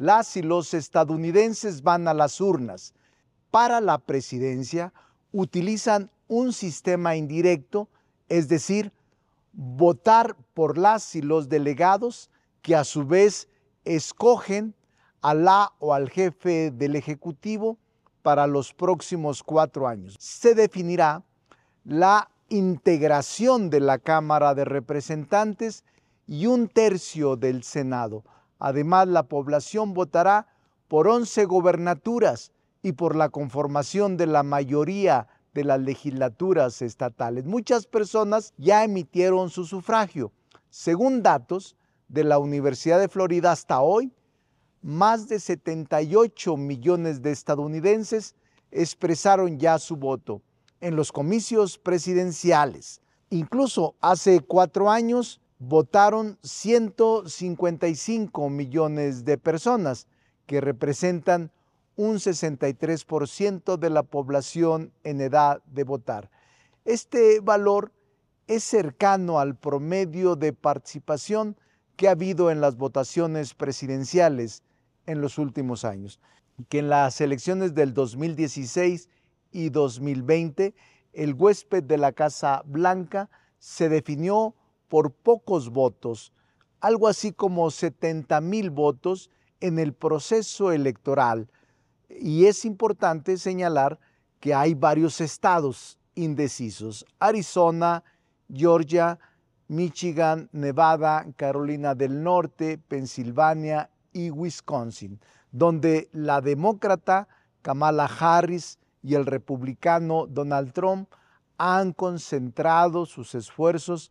las y los estadounidenses van a las urnas para la presidencia, utilizan un sistema indirecto, es decir, votar por las y los delegados que a su vez escogen a la o al jefe del Ejecutivo para los próximos cuatro años. Se definirá la integración de la Cámara de Representantes y un tercio del Senado. Además, la población votará por 11 gobernaturas y por la conformación de la mayoría de las legislaturas estatales. Muchas personas ya emitieron su sufragio. Según datos de la Universidad de Florida hasta hoy, más de 78 millones de estadounidenses expresaron ya su voto en los comicios presidenciales. Incluso hace cuatro años, votaron 155 millones de personas, que representan un 63% de la población en edad de votar. Este valor es cercano al promedio de participación que ha habido en las votaciones presidenciales en los últimos años, que en las elecciones del 2016 y 2020 el huésped de la Casa Blanca se definió por pocos votos, algo así como 70 mil votos en el proceso electoral. Y es importante señalar que hay varios estados indecisos, Arizona, Georgia, Michigan, Nevada, Carolina del Norte, Pensilvania y Wisconsin, donde la demócrata Kamala Harris y el republicano Donald Trump han concentrado sus esfuerzos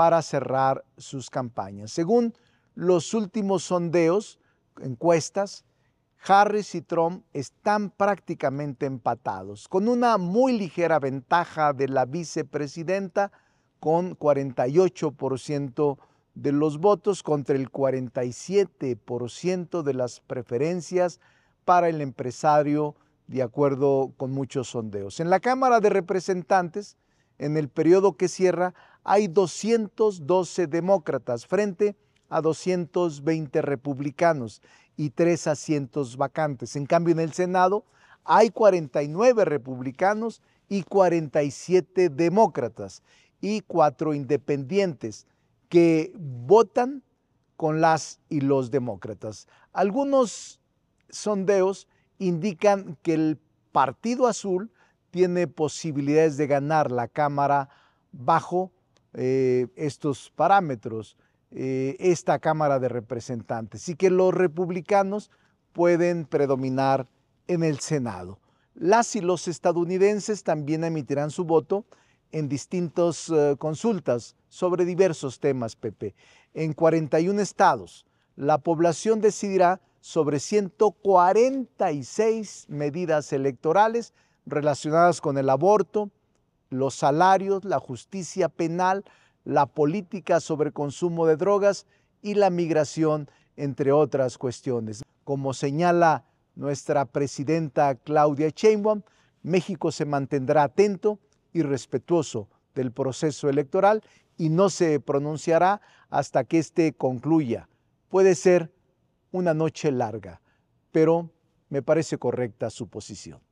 para cerrar sus campañas. Según los últimos sondeos, encuestas, Harris y Trump están prácticamente empatados, con una muy ligera ventaja de la vicepresidenta con 48% de los votos contra el 47% de las preferencias para el empresario, de acuerdo con muchos sondeos. En la Cámara de Representantes, en el periodo que cierra, hay 212 demócratas frente a 220 republicanos y tres asientos vacantes. En cambio, en el Senado hay 49 republicanos y 47 demócratas y cuatro independientes que votan con las y los demócratas. Algunos sondeos indican que el Partido Azul tiene posibilidades de ganar la Cámara bajo eh, estos parámetros eh, esta Cámara de Representantes y que los republicanos pueden predominar en el Senado. Las y los estadounidenses también emitirán su voto en distintas eh, consultas sobre diversos temas, Pepe. En 41 estados, la población decidirá sobre 146 medidas electorales relacionadas con el aborto, los salarios, la justicia penal, la política sobre consumo de drogas y la migración, entre otras cuestiones. Como señala nuestra presidenta Claudia Sheinbaum, México se mantendrá atento y respetuoso del proceso electoral y no se pronunciará hasta que éste concluya. Puede ser una noche larga, pero me parece correcta su posición.